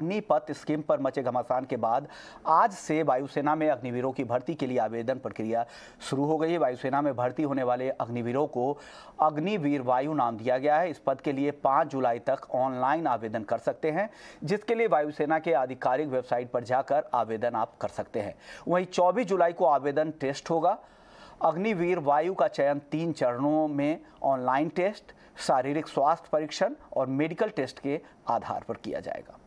Agnipath scheme पर मचे घमासान के बाद आज से वायुसेना में अग्निवीरों की भर्ती के लिए आवेदन प्रक्रिया शुरू हो गई है वायुसेना में भर्ती होने वाले अग्निवीरों को अग्निवीर वायु नाम दिया गया है इस पद के लिए 5 जुलाई तक ऑनलाइन आवेदन कर सकते हैं जिसके लिए वायुसेना के आधिकारिक वेबसाइट पर जाकर आवेदन आप कर सकते हैं वहीं चौबीस जुलाई को आवेदन टेस्ट होगा अग्निवीर वायु का चयन तीन चरणों में ऑनलाइन टेस्ट शारीरिक स्वास्थ्य परीक्षण और मेडिकल टेस्ट के आधार पर किया जाएगा